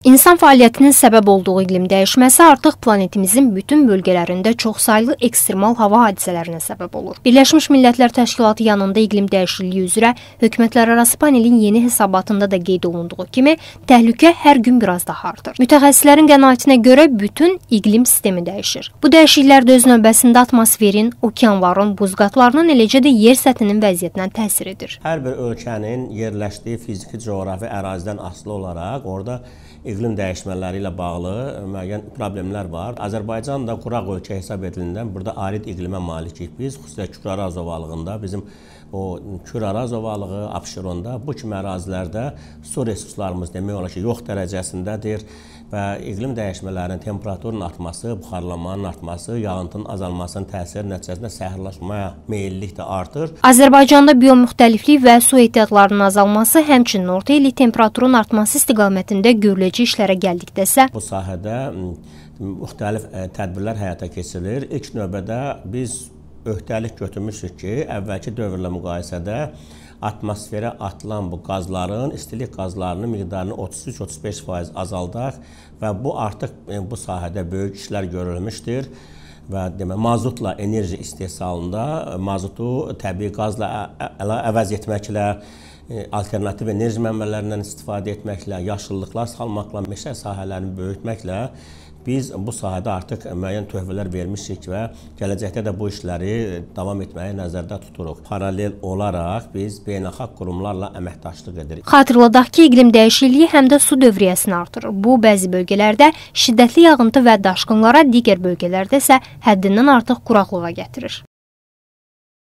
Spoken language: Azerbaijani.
İnsan fəaliyyətinin səbəb olduğu iqlim dəyişməsi artıq planetimizin bütün bölgələrində çoxsaylı ekstremal hava hadisələrinə səbəb olur. Birləşmiş Millətlər Təşkilatı yanında iqlim dəyişikliyi üzrə hökumətlərarası panelin yeni hesabatında da qeyd olunduğu kimi, təhlükə hər gün biraz daha artır. Mütəxəssislərin qənaətinə görə bütün iqlim sistemi dəyişir. Bu dəyişikliklər də öz növbəsində atmosferin, okeanların, buzqatlarının, eləcə də yer səthinin vəziyyətinə təsir edir. Hər bir ölkənin yerləşdiyi fiziki coğrafi ərazidən asılı olaraq orada iqlim dəyişmələri ilə bağlı müəyyən problemlər var. Azərbaycan da quraq ölkə hesab edilindən burada arid iqlimə malikik biz, xüsusilə Kür-Araz ovalıqında bizim o Kür-Araz ovalığı, Abşeronda bu kimi ərazilərdə su resurslarımız demək olar ki, yox dərəcəsindədir və iqlim dəyişmələrinin temperaturun artması, buxarlanmanın artması, yağıntının azalmasının təsiri nəticəsində səhərləşməyə meyillik də artır. Azərbaycanda biomüxtəliflik və su ehtiyatlarının azalması, həmçinin orta illik temperaturun artması istiqamətində görüləcək yaradıcı işlərə gəldikdə isə bu sahədə müxtəlif e, tədbirlər həyata keçirilir. İlk növbədə biz öhdəlik götürmüşük ki, əvvəlki dövrlə müqayisədə atmosferə atılan bu qazların, istilik qazlarının miqdarını 33-35% azaldaq və bu artıq e, bu sahədə böyük işlər görülmüşdür və demə mazutla enerji istehsalında e, mazutu təbii qazla əvəz etməklə E, alternativ enerji mənbələrindən istifadə etməklə, yaşıllıqlar salmaqla, meşə sahələrini böyütməklə biz bu sahədə artıq müəyyən töhfələr vermişik və gələcəkdə də bu işləri davam etməyi nəzərdə tuturuq. Paralel olaraq biz beynəlxalq qurumlarla əməkdaşlıq edirik. Xatırladaq ki, iqlim dəyişikliyi həm də su dövriyyəsini artırır. Bu bəzi bölgələrdə şiddətli yağıntı və daşqınlara, digər bölgələrdə isə həddindən artıq quraqlığa gətirir.